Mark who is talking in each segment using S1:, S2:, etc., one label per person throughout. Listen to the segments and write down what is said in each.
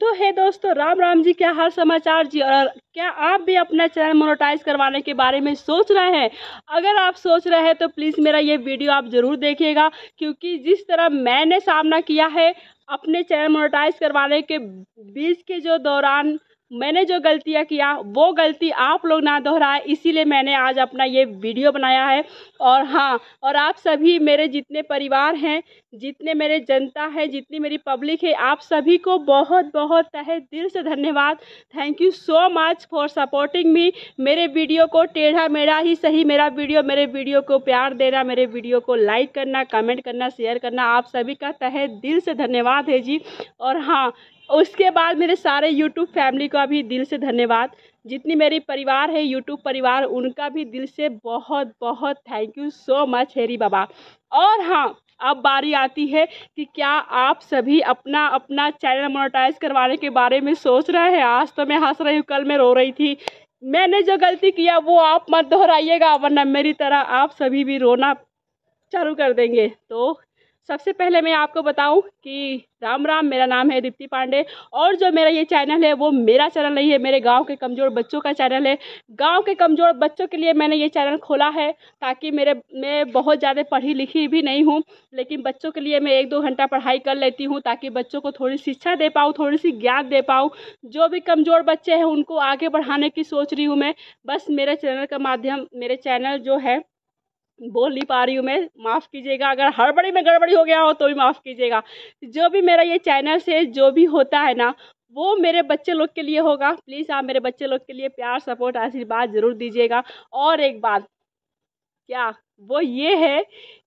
S1: तो है दोस्तों राम राम जी क्या हाल समाचार जी और क्या आप भी अपना चैनल मोनोटाइज करवाने के बारे में सोच रहे हैं अगर आप सोच रहे हैं तो प्लीज़ मेरा ये वीडियो आप ज़रूर देखिएगा क्योंकि जिस तरह मैंने सामना किया है अपने चैनल मोनोटाइज करवाने के बीच के जो दौरान मैंने जो गलतियाँ किया वो गलती आप लोग ना दोहराए इसीलिए मैंने आज अपना ये वीडियो बनाया है और हाँ और आप सभी मेरे जितने परिवार हैं जितने मेरे जनता है जितनी मेरी पब्लिक है आप सभी को बहुत बहुत तहे दिल से धन्यवाद thank you so much for supporting me मेरे वीडियो को टेढ़ा मेढ़ा ही सही मेरा वीडियो मेरे वीडियो को प्यार देना मेरे वीडियो को लाइक करना कमेंट करना शेयर करना आप सभी का तहे दिल से धन्यवाद है जी और हाँ और उसके बाद मेरे सारे यूट्यूब फैमिली का भी दिल से धन्यवाद जितनी मेरी परिवार है यूट्यूब परिवार उनका भी दिल से बहुत बहुत थैंक यू सो मच हेरी बाबा और हाँ अब बारी आती है कि क्या आप सभी अपना अपना चैनल मोनोटाइज करवाने के बारे में सोच रहे हैं आज तो मैं हंस रही हूँ कल मैं रो रही थी मैंने जो गलती किया वो आप मत दोहराइएगा वरना मेरी तरह आप सभी भी रोना चालू कर देंगे तो सबसे पहले मैं आपको बताऊं कि राम राम मेरा नाम है दीप्ति पांडे और जो मेरा ये चैनल है वो मेरा चैनल नहीं है मेरे गांव के कमज़ोर बच्चों का चैनल है गांव के कमज़ोर बच्चों के लिए मैंने ये चैनल खोला है ताकि मेरे मैं बहुत ज़्यादा पढ़ी लिखी भी नहीं हूँ लेकिन बच्चों के लिए मैं एक दो घंटा पढ़ाई कर लेती हूँ ताकि बच्चों को थोड़ी शिक्षा दे पाऊँ थोड़ी सी ज्ञान दे पाऊँ जो भी कमज़ोर बच्चे हैं उनको आगे बढ़ाने की सोच रही हूँ मैं बस मेरे चैनल का माध्यम मेरे चैनल जो है बोल नहीं पा रही हूँ मैं माफ़ कीजिएगा अगर हड़बड़ी में गड़बड़ी हो गया हो तो भी माफ़ कीजिएगा जो भी मेरा ये चैनल से जो भी होता है ना वो मेरे बच्चे लोग के लिए होगा प्लीज़ आप मेरे बच्चे लोग के लिए प्यार सपोर्ट आशीर्वाद ज़रूर दीजिएगा और एक बात क्या वो ये है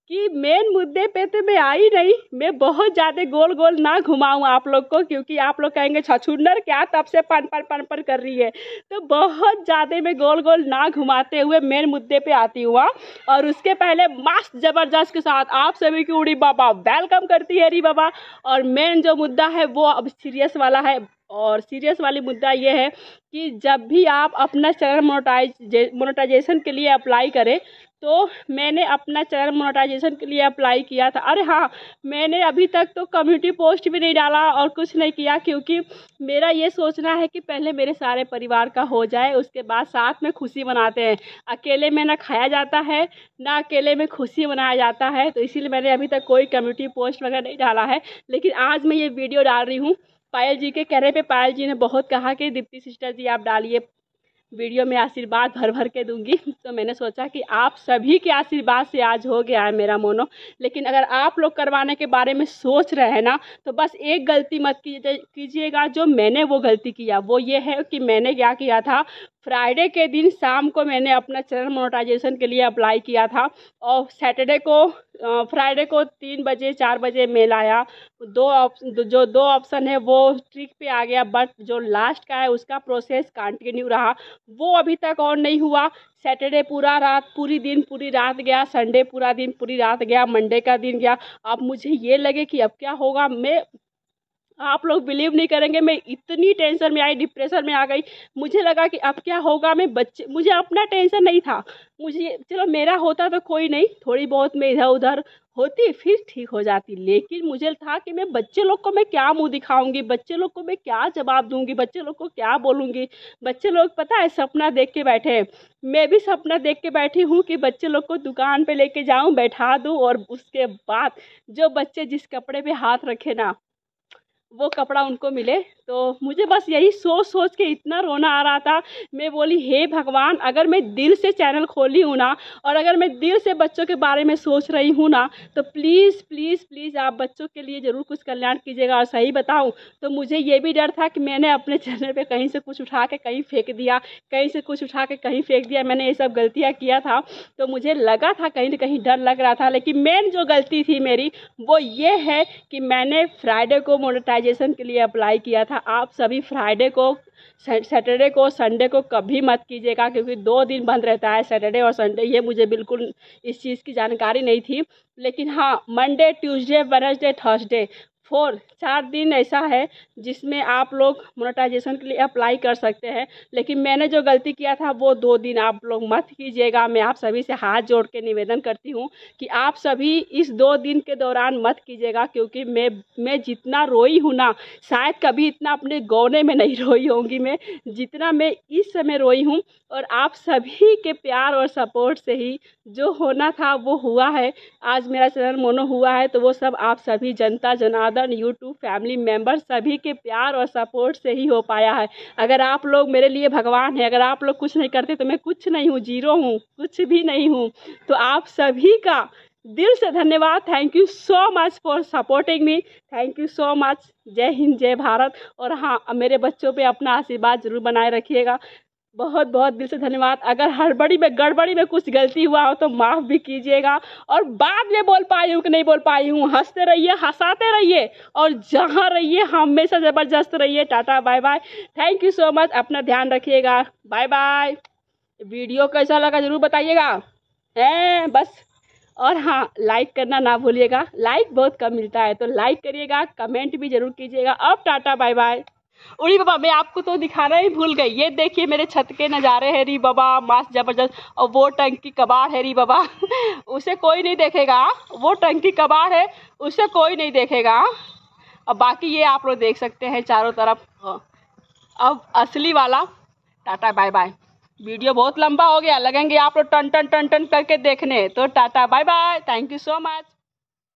S1: कि मेन मुद्दे पे तो मैं आई नहीं मैं बहुत ज़्यादा गोल गोल ना घुमाऊँ आप लोग को क्योंकि आप लोग कहेंगे छछुन्नर क्या तब से पन पन पन पन कर रही है तो बहुत ज़्यादा मैं गोल गोल ना घुमाते हुए मेन मुद्दे पे आती हुआ और उसके पहले मस्त ज़बरदस्त के साथ आप सभी की उड़ी बाबा वेलकम करती है री बाबा और मेन जो मुद्दा है वो अब सीरियस वाला है और सीरियस वाली मुद्दा ये है कि जब भी आप अपना चैनल मोनोटाइज मोनोटाइजेशन के लिए अप्लाई करें तो मैंने अपना चैनल मोनोटाइजेशन के लिए अप्लाई किया था अरे हाँ मैंने अभी तक तो कम्युनिटी पोस्ट भी नहीं डाला और कुछ नहीं किया क्योंकि मेरा ये सोचना है कि पहले मेरे सारे परिवार का हो जाए उसके बाद साथ में खुशी मनाते हैं अकेले में ना खाया जाता है ना अकेले में खुशी मनाया जाता है तो इसीलिए मैंने अभी तक कोई कम्युनिटी पोस्ट वगैरह नहीं डाला है लेकिन आज मैं ये वीडियो डाल रही हूँ पायल जी के कहने पे पायल जी ने बहुत कहा कि दीप्ति सिस्टर जी आप डालिए वीडियो में आशीर्वाद भर भर के दूंगी तो मैंने सोचा कि आप सभी के आशीर्वाद से आज हो गया है मेरा मोनो लेकिन अगर आप लोग करवाने के बारे में सोच रहे हैं ना तो बस एक गलती मत कीजिएगा जो मैंने वो गलती किया वो ये है कि मैंने क्या किया था फ्राइडे के दिन शाम को मैंने अपना चैनल मोनोटाइजेशन के लिए अप्लाई किया था और सैटरडे को फ्राइडे को तीन बजे चार बजे मेल आया दो ऑप्शन जो दो ऑप्शन है वो ट्रिक पे आ गया बट जो लास्ट का है उसका प्रोसेस कंटिन्यू रहा वो अभी तक और नहीं हुआ सैटरडे पूरा रात पूरी दिन पूरी रात गया संडे पूरा दिन पूरी रात गया मंडे का दिन गया अब मुझे ये लगे कि अब क्या होगा मैं आप लोग बिलीव नहीं करेंगे मैं इतनी टेंशन में आई डिप्रेशन में आ गई मुझे लगा कि अब क्या होगा मैं बच्चे मुझे अपना टेंशन नहीं था मुझे चलो मेरा होता तो कोई नहीं थोड़ी बहुत मैं इधर उधर होती फिर ठीक हो जाती लेकिन मुझे था कि मैं बच्चे लोग को मैं क्या मुंह दिखाऊंगी बच्चे लोग को मैं क्या जवाब दूंगी बच्चे लोग को क्या बोलूंगी बच्चे लोग पता है सपना देख के बैठे मैं भी सपना देख के बैठी हूँ कि बच्चे लोग को दुकान पे लेके जाऊँ बैठा दूँ और उसके बाद जो बच्चे जिस कपड़े पे हाथ रखे ना वो कपड़ा उनको मिले तो मुझे बस यही सोच सोच के इतना रोना आ रहा था मैं बोली हे भगवान अगर मैं दिल से चैनल खोली हूँ ना और अगर मैं दिल से बच्चों के बारे में सोच रही हूँ ना तो प्लीज़ प्लीज़ प्लीज़ आप बच्चों के लिए ज़रूर कुछ कल्याण कीजिएगा और सही बताऊँ तो मुझे ये भी डर था कि मैंने अपने चैनल पर कहीं से कुछ उठा के कहीं फेंक दिया कहीं से कुछ उठा के कहीं फेंक दिया मैंने ये सब गलतियाँ किया था तो मुझे लगा था कहीं ना कहीं डर लग रहा था लेकिन मेन जो गलती थी मेरी वो ये है कि मैंने फ्राइडे को मोनेटाइज मोबिलाइजेशन के लिए अप्लाई किया था आप सभी फ्राइडे को सैटरडे को संडे को कभी मत कीजिएगा क्योंकि दो दिन बंद रहता है सैटरडे और संडे ये मुझे बिल्कुल इस चीज़ की जानकारी नहीं थी लेकिन हाँ Monday Tuesday Wednesday Thursday four चार दिन ऐसा है जिसमें आप लोग मोनेटाइजेशन के लिए अप्लाई कर सकते हैं लेकिन मैंने जो गलती किया था वो दो दिन आप लोग मत कीजिएगा मैं आप सभी से हाथ जोड़ के निवेदन करती हूँ कि आप सभी इस दो दिन के दौरान मत कीजिएगा क्योंकि मैं मैं जितना रोई हूँ ना शायद कभी इतना अपने गौने में नहीं रोई होंगी मैं जितना मैं इस समय रोई हूँ और आप सभी के प्यार और सपोर्ट से ही जो होना था वो हुआ है आज मेरा चैनल मोनो हुआ है तो वो सब आप सभी जनता जनार्द अदर यूट्यूब फैमिली मेम्बर सभी के प्यार और सपोर्ट से ही हो पाया है अगर आप लोग मेरे लिए भगवान है अगर आप लोग कुछ नहीं करते तो मैं कुछ नहीं हूँ जीरो हूँ कुछ भी नहीं हूँ तो आप सभी का दिल से धन्यवाद thank you so much for supporting me thank you so much जय हिंद जय भारत और हाँ मेरे बच्चों पे अपना आशीर्वाद जरूर बनाए रखिएगा बहुत बहुत दिल से धन्यवाद अगर हड़बड़ी में गड़बड़ी में कुछ गलती हुआ हो तो माफ़ भी कीजिएगा और बाद में बोल पाई हूँ कि नहीं बोल पाई हूँ हंसते रहिए हंसाते रहिए और जहाँ रहिए हमेशा ज़बरदस्त रहिए tata bye bye thank you so much अपना ध्यान रखिएगा बाय बाय वीडियो कैसा लगा ज़रूर बताइएगा है बस और हाँ लाइक करना ना भूलिएगा लाइक बहुत कम मिलता है तो लाइक करिएगा कमेंट भी ज़रूर कीजिएगा अब टाटा बाय बाय उड़ी बाबा मैं आपको तो दिखाना ही भूल गई ये देखिए मेरे छत के नज़ारे है री बाबा मास्क जबरदस्त और वो टंकी कबाड़ है री बाबा उसे कोई नहीं देखेगा हाँ? वो टंकी कबाड़ है उसे कोई नहीं देखेगा और हाँ? बाकी ये आप लोग देख सकते हैं चारों तरफ हाँ। अब असली वाला टाटा बाय बाय वीडियो बहुत लंबा हो गया लगेंगे आप लोग टन टन टन टन करके देखने तो tata bye bye thank you so much